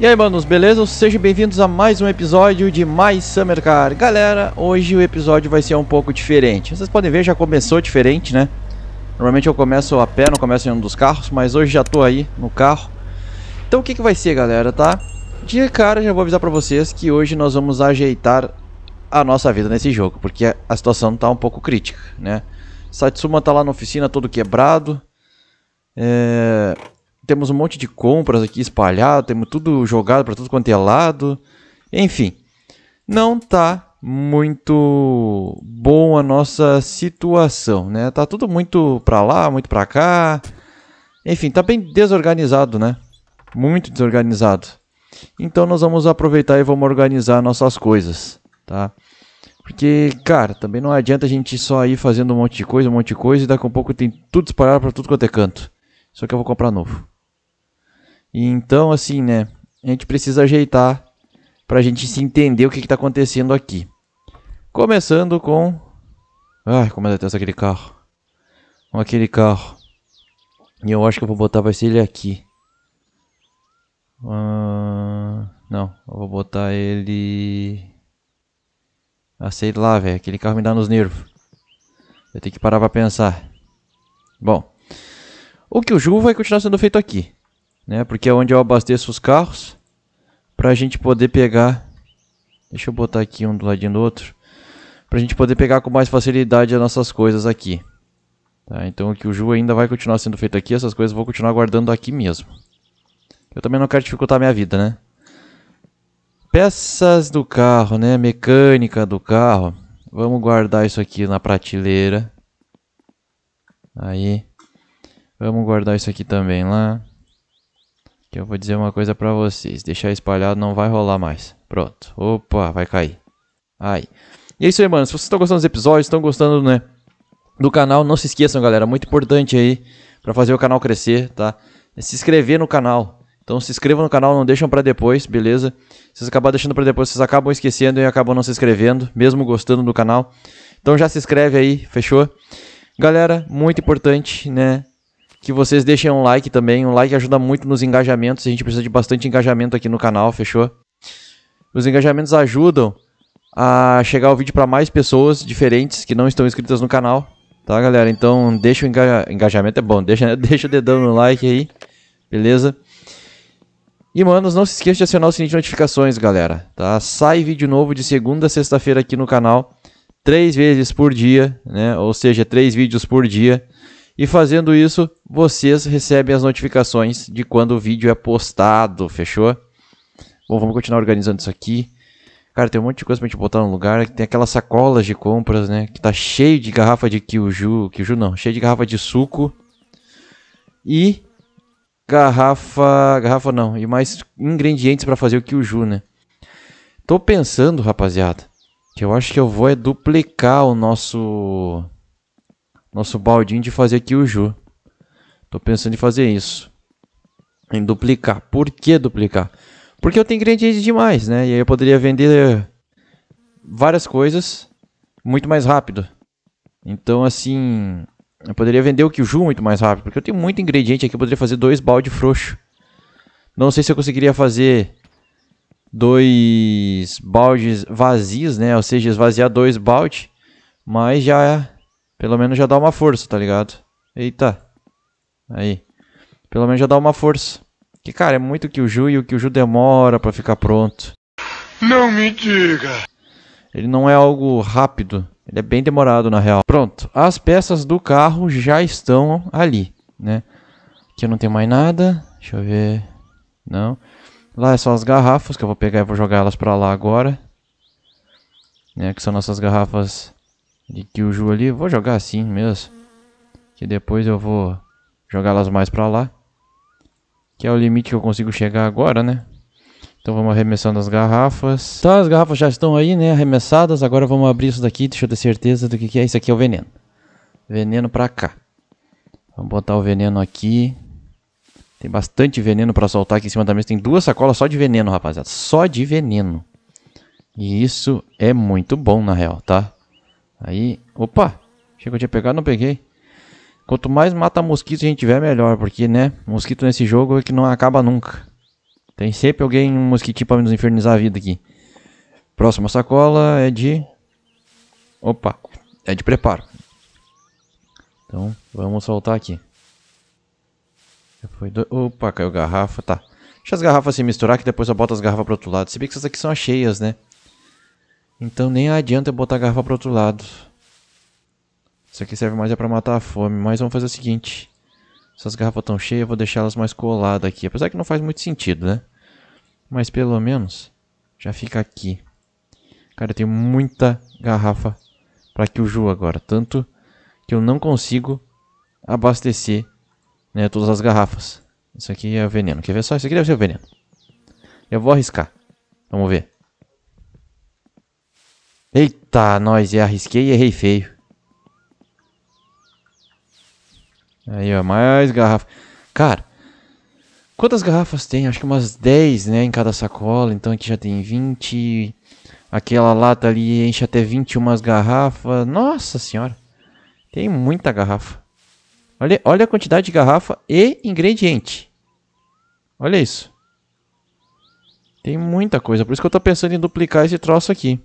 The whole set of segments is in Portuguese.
E aí, manos, beleza? Sejam bem-vindos a mais um episódio de Mais Summer Car. Galera, hoje o episódio vai ser um pouco diferente. Vocês podem ver, já começou diferente, né? Normalmente eu começo a pé, não começo em um dos carros, mas hoje já tô aí no carro. Então o que, que vai ser, galera, tá? De cara já vou avisar pra vocês que hoje nós vamos ajeitar a nossa vida nesse jogo, porque a situação tá um pouco crítica, né? Satsuma tá lá na oficina todo quebrado. É temos um monte de compras aqui espalhado, temos tudo jogado para tudo quanto é lado. Enfim, não tá muito bom a nossa situação, né? Tá tudo muito para lá, muito para cá. Enfim, tá bem desorganizado, né? Muito desorganizado. Então nós vamos aproveitar e vamos organizar nossas coisas, tá? Porque, cara, também não adianta a gente só ir fazendo um monte de coisa, um monte de coisa e daqui a pouco tem tudo espalhado para tudo quanto é canto. Só que eu vou comprar novo. E então, assim, né? A gente precisa ajeitar para a gente se entender o que está acontecendo aqui. Começando com. Ai, como é detesto tá aquele carro. Com aquele carro. E eu acho que eu vou botar, vai ser ele aqui. Uh... não, eu vou botar ele. Ah, sei lá, velho. Aquele carro me dá nos nervos. Eu tenho que parar pra pensar. Bom. O que o jogo vai continuar sendo feito aqui né? Porque é onde eu abasteço os carros para a gente poder pegar. Deixa eu botar aqui um do lado do outro, para a gente poder pegar com mais facilidade as nossas coisas aqui. Tá, então que o Ju ainda vai continuar sendo feito aqui, essas coisas eu vou continuar guardando aqui mesmo. Eu também não quero dificultar a minha vida, né? Peças do carro, né? Mecânica do carro. Vamos guardar isso aqui na prateleira. Aí. Vamos guardar isso aqui também lá. Que eu vou dizer uma coisa pra vocês. Deixar espalhado não vai rolar mais. Pronto. Opa, vai cair. Ai. E é isso aí, mano. Se vocês estão gostando dos episódios, estão gostando, né? Do canal, não se esqueçam, galera. Muito importante aí para fazer o canal crescer, tá? É se inscrever no canal. Então se inscrevam no canal, não deixam para depois, beleza? Se vocês acabarem deixando para depois, vocês acabam esquecendo e acabam não se inscrevendo, mesmo gostando do canal. Então já se inscreve aí, fechou? Galera, muito importante, né? que vocês deixem um like também. Um like ajuda muito nos engajamentos. A gente precisa de bastante engajamento aqui no canal, fechou? Os engajamentos ajudam a chegar o vídeo para mais pessoas diferentes que não estão inscritas no canal, tá, galera? Então, deixa o enga engajamento é bom, deixa, né? deixa o dedão no like aí, beleza? E, manos, não se esqueça de acionar o sininho de notificações, galera, tá? Sai vídeo novo de segunda a sexta-feira aqui no canal, três vezes por dia, né? Ou seja, três vídeos por dia. E fazendo isso, vocês recebem as notificações de quando o vídeo é postado, fechou? Bom, vamos continuar organizando isso aqui. Cara, tem um monte de coisa pra gente botar no lugar. Tem aquelas sacolas de compras, né? Que tá cheio de garrafa de Kyuju. Kyuju não, cheio de garrafa de suco. E garrafa... Garrafa não. E mais ingredientes pra fazer o Kyuju, né? Tô pensando, rapaziada, que eu acho que eu vou é duplicar o nosso nosso baldinho de fazer ju, Tô pensando em fazer isso. Em duplicar. Por que duplicar? Porque eu tenho ingredientes demais, né? E aí eu poderia vender várias coisas muito mais rápido. Então, assim, eu poderia vender o Kiju muito mais rápido, porque eu tenho muito ingrediente aqui, eu poderia fazer dois balde frouxo. Não sei se eu conseguiria fazer dois baldes vazios, né? Ou seja, esvaziar dois baldes, mas já pelo menos já dá uma força, tá ligado? Eita. Aí. Pelo menos já dá uma força. Que, cara, é muito que o Ju e o que o Ju demora para ficar pronto. Não me diga. Ele não é algo rápido. Ele é bem demorado, na real. Pronto. As peças do carro já estão ali, né? Aqui eu não tenho mais nada. Deixa eu ver. Não. Lá é só as garrafas que eu vou pegar e vou jogar elas pra lá agora. Né? Que são nossas garrafas de ju ali. Vou jogar assim mesmo. Que depois eu vou jogar elas mais pra lá. Que é o limite que eu consigo chegar agora, né? Então vamos arremessando as garrafas. Tá, as garrafas já estão aí, né? Arremessadas. Agora vamos abrir isso daqui. Deixa eu ter certeza do que, que é. Isso aqui é o veneno. Veneno pra cá. Vamos botar o veneno aqui. Tem bastante veneno pra soltar aqui em cima da mesa. Tem duas sacolas só de veneno, rapaziada. Só de veneno. E isso é muito bom, na real, tá? Aí, opa, achei que eu tinha pegado, não peguei. Quanto mais mata mosquito a gente tiver, melhor, porque, né, mosquito nesse jogo é que não acaba nunca. Tem sempre alguém, um mosquitinho pra nos infernizar a vida aqui. Próxima sacola é de... Opa, é de preparo. Então, vamos soltar aqui. Foi do... Opa, caiu garrafa, tá. Deixa as garrafas se misturar que depois eu boto as garrafas pro outro lado. Se bem que essas aqui são cheias, né? Então nem adianta botar a garrafa pro outro lado. Isso aqui serve mais é pra matar a fome. Mas vamos fazer o seguinte. Essas garrafas estão cheias, eu vou deixá-las mais coladas aqui. Apesar que não faz muito sentido, né? Mas pelo menos já fica aqui. Cara, eu tenho muita garrafa para Kyuju agora. Tanto que eu não consigo abastecer né, todas as garrafas. Isso aqui é veneno. Quer ver só? Isso aqui deve ser veneno. Eu vou arriscar. Vamos ver. Eita, nós, e arrisquei e errei feio. Aí, ó, mais garrafa. Cara, quantas garrafas tem? Acho que umas 10, né, em cada sacola. Então aqui já tem 20. Aquela lata ali enche até 21 garrafas. Nossa senhora. Tem muita garrafa. Olha, olha a quantidade de garrafa e ingrediente. Olha isso. Tem muita coisa. Por isso que eu tô pensando em duplicar esse troço aqui.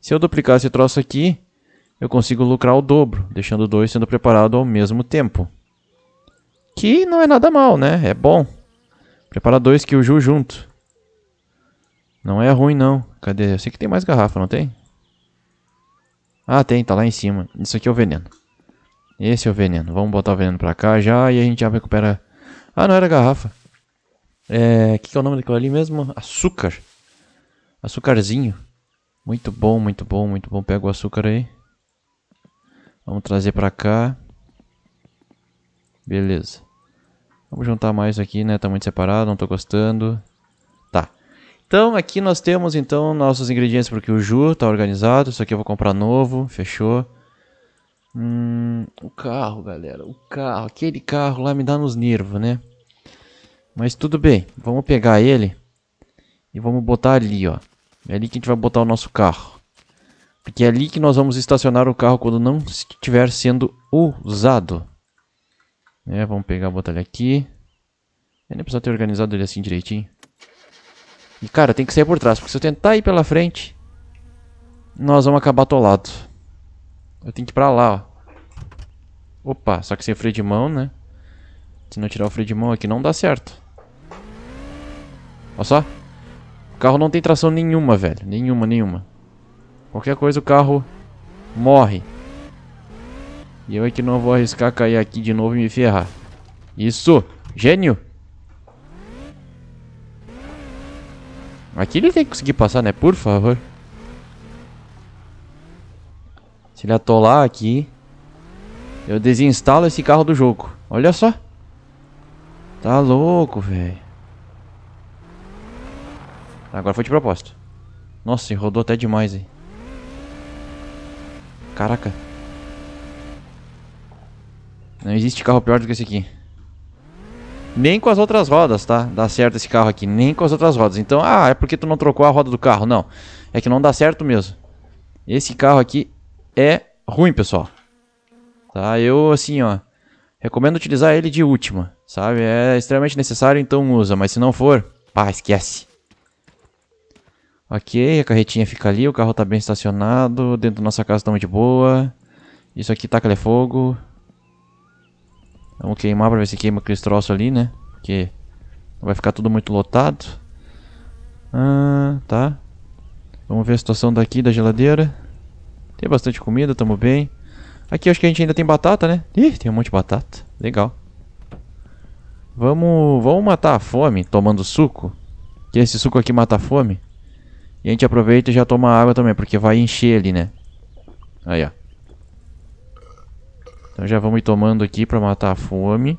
Se eu duplicar esse troço aqui, eu consigo lucrar o dobro, deixando dois sendo preparados ao mesmo tempo. Que não é nada mal, né? É bom. Preparar dois Kyuju junto. Não é ruim, não. Cadê? Eu sei que tem mais garrafa, não tem? Ah, tem. Tá lá em cima. Isso aqui é o veneno. Esse é o veneno. Vamos botar o veneno pra cá já e a gente já recupera... Ah, não era garrafa. É... O que, que é o nome daquilo ali mesmo? Açúcar. Açucarzinho. Muito bom, muito bom, muito bom. Pega o açúcar aí. Vamos trazer pra cá. Beleza. Vamos juntar mais aqui, né? Tá muito separado, não tô gostando. Tá. Então, aqui nós temos, então, nossos ingredientes pro Kyuju. Tá organizado. Isso aqui eu vou comprar novo. Fechou. Hum, o carro, galera. O carro. Aquele carro lá me dá nos nervos, né? Mas tudo bem. Vamos pegar ele. E vamos botar ali, ó. É ali que a gente vai botar o nosso carro. Porque é ali que nós vamos estacionar o carro quando não estiver sendo usado. É, vamos pegar, botar ele aqui. Eu nem precisa ter organizado ele assim direitinho. E cara, tem que sair por trás, porque se eu tentar ir pela frente, nós vamos acabar atolado. Eu tenho que ir pra lá, ó. Opa, só que sem freio de mão, né? Se não tirar o freio de mão aqui não dá certo. Olha só. O carro não tem tração nenhuma, velho. Nenhuma, nenhuma. Qualquer coisa o carro morre. E eu é que não vou arriscar cair aqui de novo e me ferrar. Isso! Gênio! Aqui ele tem que conseguir passar, né? Por favor. Se ele atolar aqui... Eu desinstalo esse carro do jogo. Olha só. Tá louco, velho. Agora foi de propósito. Nossa, rodou até demais aí. Caraca. Não existe carro pior do que esse aqui. Nem com as outras rodas, tá? Dá certo esse carro aqui, nem com as outras rodas. Então, ah, é porque tu não trocou a roda do carro. Não, é que não dá certo mesmo. Esse carro aqui é ruim, pessoal. Tá, eu assim, ó, recomendo utilizar ele de última, sabe? É extremamente necessário, então usa. Mas se não for, pá, esquece. Ok, a carretinha fica ali, o carro tá bem estacionado, dentro da nossa casa estamos de boa. Isso aqui taca fogo. Vamos queimar pra ver se queima aqueles troços ali, né? Porque vai ficar tudo muito lotado. Ah, tá. Vamos ver a situação daqui da geladeira. Tem bastante comida, tamo bem. Aqui acho que a gente ainda tem batata, né? Ih, tem um monte de batata. Legal. Vamos, vamos matar a fome tomando suco. Que esse suco aqui mata a fome. E a gente aproveita e já toma água também, porque vai encher ali, né? Aí, ó. Então já vamos ir tomando aqui pra matar a fome.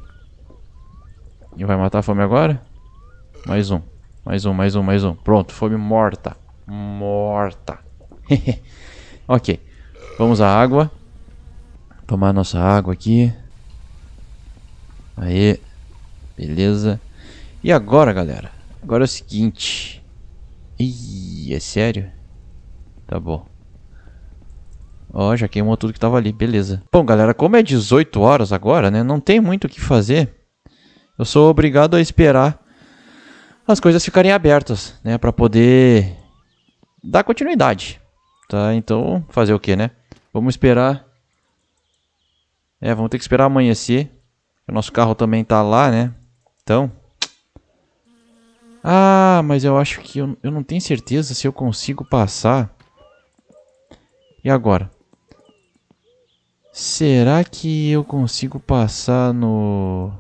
E vai matar a fome agora? Mais um. Mais um, mais um, mais um. Pronto, fome morta. Morta. ok. Vamos à água. Tomar nossa água aqui. Aí. Beleza. E agora, galera? Agora é o seguinte. Ih é sério? Tá bom. Ó, já queimou tudo que tava ali, beleza. Bom, galera, como é 18 horas agora, né? Não tem muito o que fazer. Eu sou obrigado a esperar as coisas ficarem abertas, né? Pra poder dar continuidade. Tá, então fazer o que, né? Vamos esperar. É, vamos ter que esperar amanhecer. O nosso carro também tá lá, né? Então, ah, mas eu acho que eu, eu não tenho certeza se eu consigo passar. E agora? Será que eu consigo passar no...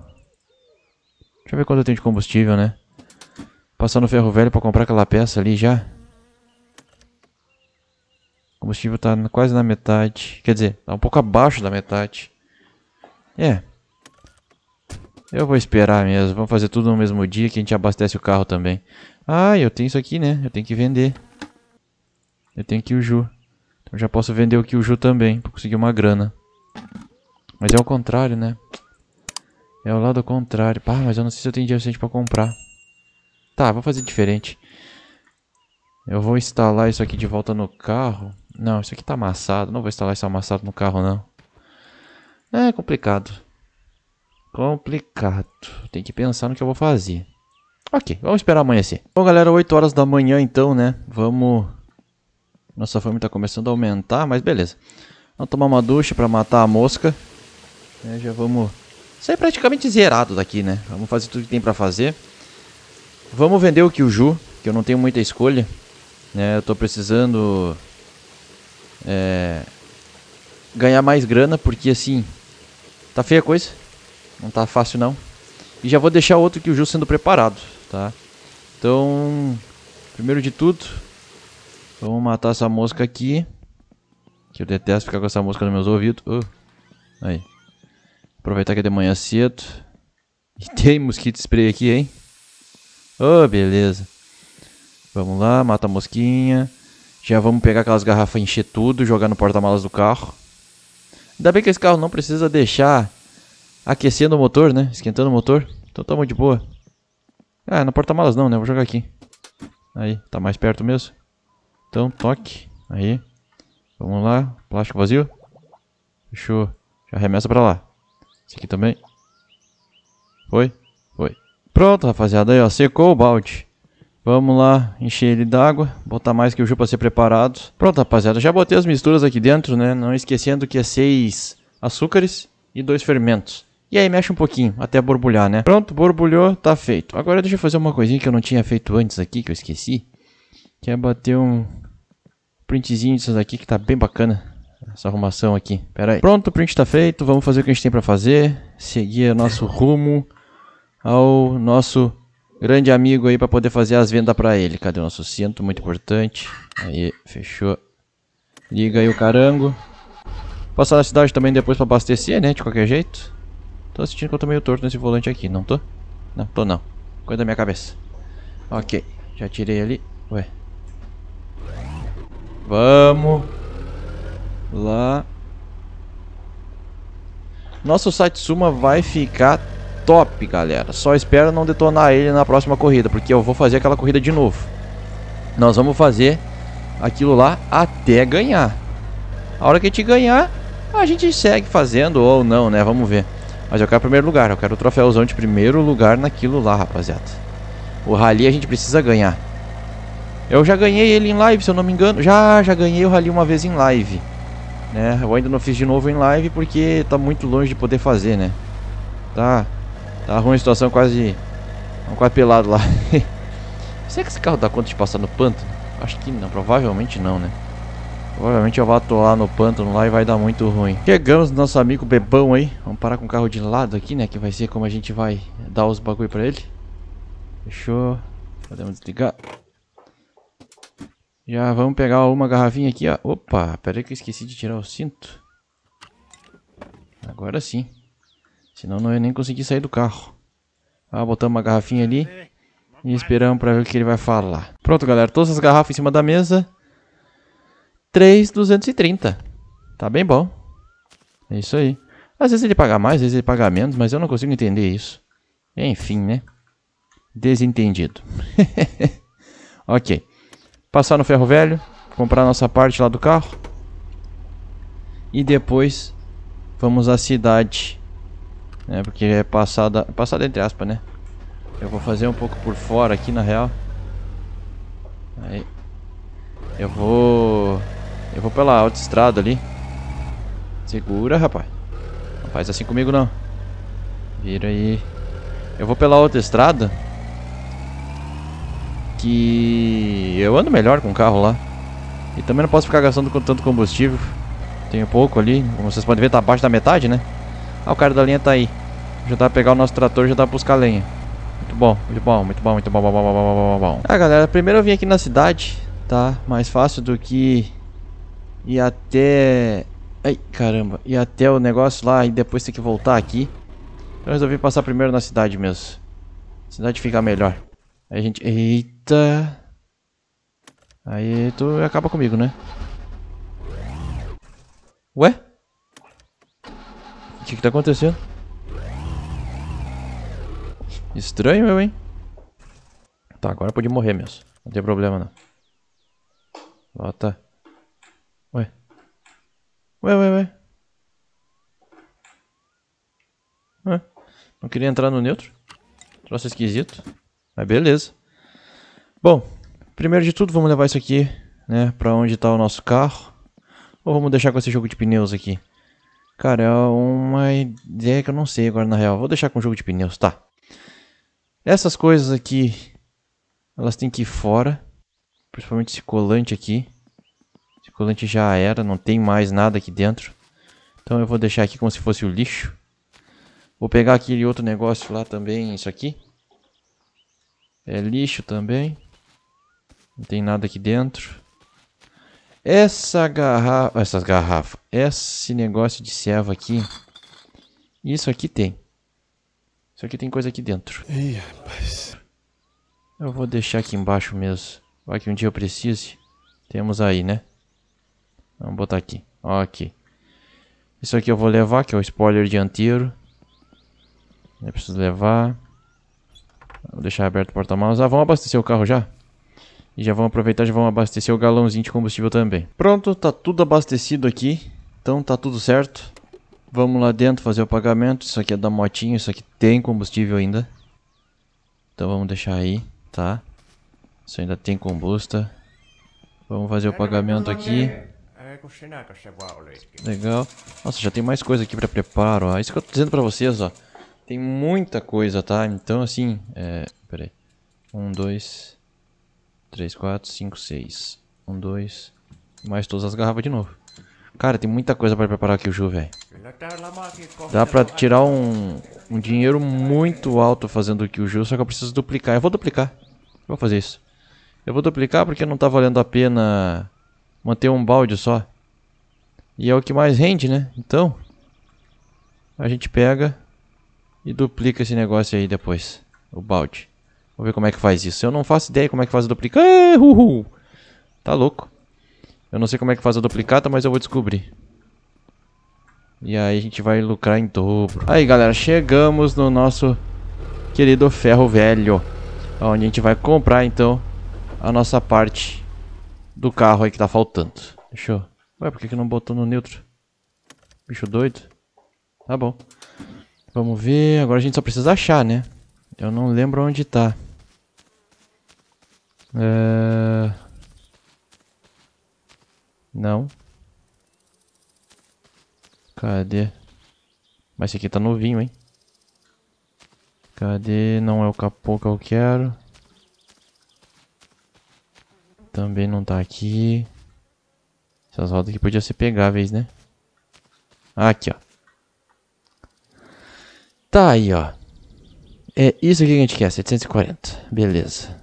Deixa eu ver quanto eu tenho de combustível, né? Passar no ferro velho pra comprar aquela peça ali já. O combustível tá quase na metade. Quer dizer, tá um pouco abaixo da metade. É. Eu vou esperar mesmo. Vamos fazer tudo no mesmo dia que a gente abastece o carro também. Ah, eu tenho isso aqui, né? Eu tenho que vender. Eu tenho Kyuju. Então já posso vender o Kyuju também pra conseguir uma grana. Mas é o contrário, né? É o lado contrário. Ah, mas eu não sei se eu tenho dinheiro suficiente pra comprar. Tá, vou fazer diferente. Eu vou instalar isso aqui de volta no carro. Não, isso aqui tá amassado. Não vou instalar isso amassado no carro, não. É complicado. Complicado. Tem que pensar no que eu vou fazer. Ok, vamos esperar amanhecer. Bom, galera, 8 horas da manhã então, né? Vamos... Nossa fome tá começando a aumentar, mas beleza. Vamos tomar uma ducha pra matar a mosca. É, já vamos... Sair praticamente zerado daqui, né? Vamos fazer tudo que tem pra fazer. Vamos vender o Kyuju, que eu não tenho muita escolha. Né? Eu tô precisando... É... Ganhar mais grana, porque assim... Tá feia a coisa. Não tá fácil não. E já vou deixar outro que o Ju sendo preparado, tá? Então, primeiro de tudo, vamos matar essa mosca aqui. Que eu detesto ficar com essa mosca nos meus ouvidos. Uh, aí. Aproveitar que é de manhã cedo. E tem mosquito spray aqui, hein? Oh, beleza. Vamos lá, mata a mosquinha. Já vamos pegar aquelas garrafas, encher tudo, jogar no porta-malas do carro. Ainda bem que esse carro não precisa deixar aquecendo o motor, né? Esquentando o motor. Então tamo tá de boa. Ah, não porta-malas não, né? Vou jogar aqui. Aí, tá mais perto mesmo. Então, toque. Aí. Vamos lá. Plástico vazio. Fechou. Já arremessa pra lá. Esse aqui também. Foi? Foi. Pronto, rapaziada. Aí, ó. Secou o balde. Vamos lá, encher ele d'água, botar mais que o para ser preparado. Pronto, rapaziada, já botei as misturas aqui dentro, né? Não esquecendo que é seis açúcares e dois fermentos. E aí mexe um pouquinho, até borbulhar, né? Pronto, borbulhou, tá feito. Agora deixa eu fazer uma coisinha que eu não tinha feito antes aqui, que eu esqueci. Que é bater um printzinho dessas aqui que tá bem bacana. Essa arrumação aqui. Pera aí. Pronto, o print tá feito, vamos fazer o que a gente tem pra fazer. Seguir nosso rumo ao nosso grande amigo aí pra poder fazer as vendas pra ele. Cadê o nosso cinto? Muito importante. Aí, fechou. Liga aí o carango. Passar na cidade também depois pra abastecer, né? De qualquer jeito. Tô sentindo que eu tô meio torto nesse volante aqui, não tô? Não, tô não. Coisa da minha cabeça. Ok, já tirei ali. Ué. Vamos. Lá. Nosso Satsuma vai ficar top, galera. Só espero não detonar ele na próxima corrida, porque eu vou fazer aquela corrida de novo. Nós vamos fazer aquilo lá até ganhar. A hora que a gente ganhar, a gente segue fazendo ou não, né? Vamos ver. Mas eu quero primeiro lugar, eu quero o troféuzão de primeiro lugar naquilo lá, rapaziada. O rally a gente precisa ganhar. Eu já ganhei ele em live, se eu não me engano. Já, já ganhei o rally uma vez em live. Né? Eu ainda não fiz de novo em live porque tá muito longe de poder fazer, né? Tá, tá ruim a situação, quase, quase pelado lá. Será que esse carro dá conta de passar no panto? Acho que não, provavelmente não, né? Provavelmente eu vou atolar no pântano lá e vai dar muito ruim. Chegamos nosso amigo bebão aí. Vamos parar com o carro de lado aqui, né? Que vai ser como a gente vai dar os bagulho pra ele. Fechou. Podemos desligar. Já vamos pegar uma garrafinha aqui, ó. Opa, peraí que eu esqueci de tirar o cinto. Agora sim. Senão não ia nem conseguir sair do carro. Ah, botamos uma garrafinha ali. E esperamos pra ver o que ele vai falar. Pronto, galera. Todas as garrafas em cima da mesa. 3,230. Tá bem bom. É isso aí. Às vezes ele paga mais, às vezes ele paga menos, mas eu não consigo entender isso. Enfim, né? Desentendido. ok. Passar no ferro velho, comprar nossa parte lá do carro. E depois vamos à cidade. Né? Porque é passada, passada entre aspas, né? Eu vou fazer um pouco por fora aqui, na real. Aí. Eu vou eu vou pela autoestrada ali. Segura, rapaz. Não faz assim comigo, não. Vira aí. Eu vou pela autoestrada. Que eu ando melhor com o carro lá. E também não posso ficar gastando com tanto combustível. Tenho pouco ali. Como vocês podem ver, tá abaixo da metade, né? Ah, o cara da linha tá aí. Já pra tá pegar o nosso trator já pra tá buscar lenha. Muito bom, muito bom, muito bom, muito bom, bom, bom, bom, bom, bom. Ah, galera, primeiro eu vim aqui na cidade, tá? Mais fácil do que e até... Ai, caramba. E até o negócio lá e depois ter que voltar aqui. Então eu resolvi passar primeiro na cidade mesmo. A cidade fica melhor. Aí a gente... Eita... Aí tu acaba comigo, né? Ué? O que que tá acontecendo? Estranho meu, hein? Tá, agora pode morrer mesmo. Não tem problema, não. Bota. Ué, ué, ué. não queria entrar no neutro? Troço esquisito. Mas beleza. Bom, primeiro de tudo vamos levar isso aqui, né, pra onde tá o nosso carro. Ou vamos deixar com esse jogo de pneus aqui? Cara, é uma ideia que eu não sei agora na real. Vou deixar com o jogo de pneus, tá. Essas coisas aqui, elas têm que ir fora. Principalmente esse colante aqui. Esse colante já era, não tem mais nada aqui dentro. Então eu vou deixar aqui como se fosse o lixo. Vou pegar aquele outro negócio lá também, isso aqui. É lixo também. Não tem nada aqui dentro. Essa garrafa... Essas garrafas. Esse negócio de serva aqui. Isso aqui tem. Isso aqui tem coisa aqui dentro. Ih, rapaz. Eu vou deixar aqui embaixo mesmo. Vai que um dia eu precise. Temos aí, né? Vamos botar aqui. Ok. Isso aqui eu vou levar, que é o spoiler dianteiro. Eu preciso levar. Vou deixar aberto o porta-malas. Ah, vamos abastecer o carro já? E já vamos aproveitar, já vamos abastecer o galãozinho de combustível também. Pronto, tá tudo abastecido aqui. Então tá tudo certo. Vamos lá dentro fazer o pagamento. Isso aqui é da motinha, isso aqui tem combustível ainda. Então vamos deixar aí, tá? Isso ainda tem combusta. Vamos fazer o pagamento aqui. Legal. Nossa, já tem mais coisa aqui pra preparo, ó. É isso que eu tô dizendo pra vocês, ó. Tem muita coisa, tá? Então, assim, é... Pera aí. Um, dois... Três, quatro, cinco, seis. Um, dois... Mais todas as garrafas de novo. Cara, tem muita coisa pra preparar aqui o Ju, velho. Tá Dá pra tirar um, um dinheiro muito alto fazendo aqui o Ju, só que eu preciso duplicar. Eu vou duplicar. Eu vou fazer isso. Eu vou duplicar porque não tá valendo a pena manter um balde só. E é o que mais rende, né? Então, a gente pega e duplica esse negócio aí depois. O balde. Vou ver como é que faz isso. Eu não faço ideia como é que faz a duplicata. uhul. Tá louco. Eu não sei como é que faz a duplicata, mas eu vou descobrir. E aí a gente vai lucrar em dobro. Aí, galera, chegamos no nosso querido ferro velho. Onde a gente vai comprar, então, a nossa parte do carro aí que tá faltando. Deixa eu... Ué, por que, que não botou no neutro? Bicho doido. Tá bom. Vamos ver. Agora a gente só precisa achar, né? Eu não lembro onde tá. É... Não. Cadê? Mas esse aqui tá novinho, hein? Cadê? Não é o capô que eu quero. Também não tá aqui. Essas rodas aqui podiam ser pegáveis, né? Ah, aqui, ó. Tá aí, ó. É isso aqui que a gente quer, 740. Beleza.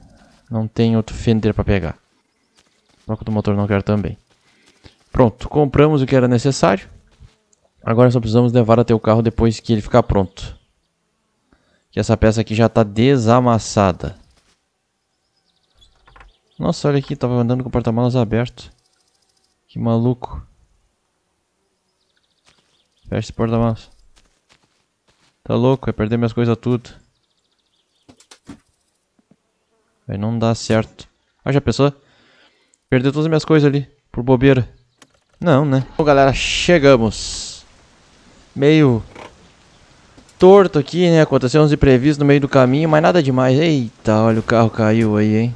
Não tem outro fender pra pegar. Bloco do motor não quero também. Pronto, compramos o que era necessário. Agora só precisamos levar até o carro depois que ele ficar pronto. Que essa peça aqui já está desamassada. Nossa, olha aqui, tava andando com o porta-malas aberto. Que maluco. Fecha esse porta-malas. Tá louco, vai é perder minhas coisas tudo. Aí não dá certo. Ah, já pensou? Perdeu todas as minhas coisas ali, por bobeira. Não, né? Bom, galera, chegamos. Meio torto aqui, né? Aconteceu uns imprevistos no meio do caminho, mas nada demais. Eita, olha o carro caiu aí, hein?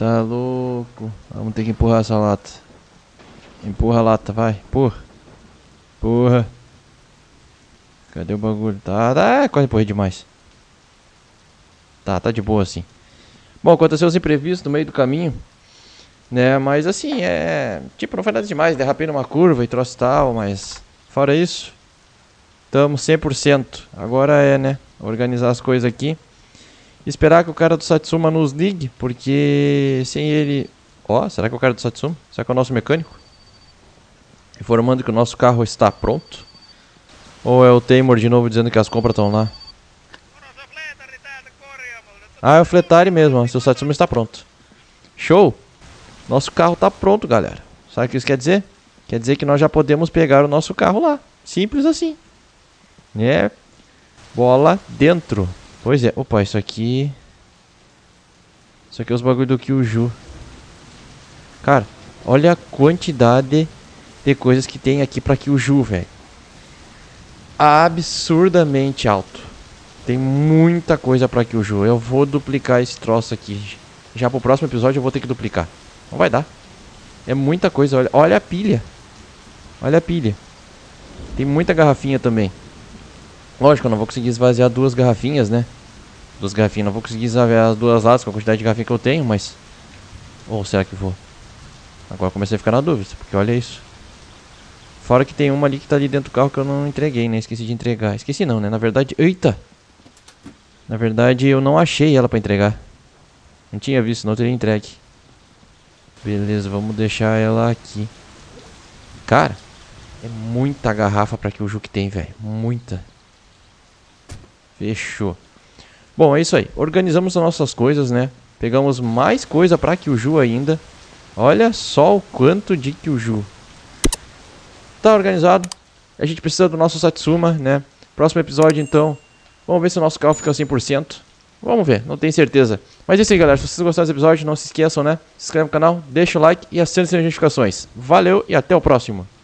Tá louco. Vamos ter que empurrar essa lata. Empurra a lata, vai. Empurra. Empurra. Cadê o bagulho? Tá, tá. É quase empurrei demais. Tá, tá de boa assim. Bom, aconteceu os imprevistos no meio do caminho. Né, mas assim, é... Tipo, não foi nada demais. Derrapei numa curva e trouxe tal, mas... Fora isso... Tamo 100%. Agora é, né? Organizar as coisas aqui. Esperar que o cara do Satsuma nos ligue, porque sem ele... Ó, oh, será que é o cara do Satsuma? Será que é o nosso mecânico? Informando que o nosso carro está pronto. Ou é o Taymor de novo dizendo que as compras estão lá? Ah, é o Fletari mesmo, seu Satsuma está pronto. Show! Nosso carro está pronto, galera. Sabe o que isso quer dizer? Quer dizer que nós já podemos pegar o nosso carro lá. Simples assim. É bola dentro. Pois é. Opa, isso aqui... Isso aqui é os bagulho do Kyuju. Cara, olha a quantidade de coisas que tem aqui pra Kyuju, velho. Absurdamente alto. Tem muita coisa pra Kyuju. Eu vou duplicar esse troço aqui. Já pro próximo episódio eu vou ter que duplicar. Não vai dar. É muita coisa. Olha, olha a pilha. Olha a pilha. Tem muita garrafinha também. Lógico, eu não vou conseguir esvaziar duas garrafinhas, né? Duas garrafinhas, não vou conseguir esvaziar as duas latas com a quantidade de garrafinha que eu tenho, mas... Ou será que vou? Agora comecei a ficar na dúvida, porque olha isso. Fora que tem uma ali que tá ali dentro do carro que eu não entreguei, né? Esqueci de entregar. Esqueci não, né? Na verdade... Eita! Na verdade, eu não achei ela pra entregar. Não tinha visto, não teria entregue. Beleza, vamos deixar ela aqui. Cara, é muita garrafa pra que o Juque tem, velho. Muita. Fechou. Bom, é isso aí. Organizamos as nossas coisas, né? Pegamos mais coisa pra Kyuju ainda. Olha só o quanto de Kyuju. Tá organizado. A gente precisa do nosso Satsuma, né? Próximo episódio, então. Vamos ver se o nosso carro fica 100%. Vamos ver, não tenho certeza. Mas é isso aí, galera. Se vocês gostaram desse episódio, não se esqueçam, né? Se inscreve no canal, deixa o like e acende as notificações. Valeu e até o próximo.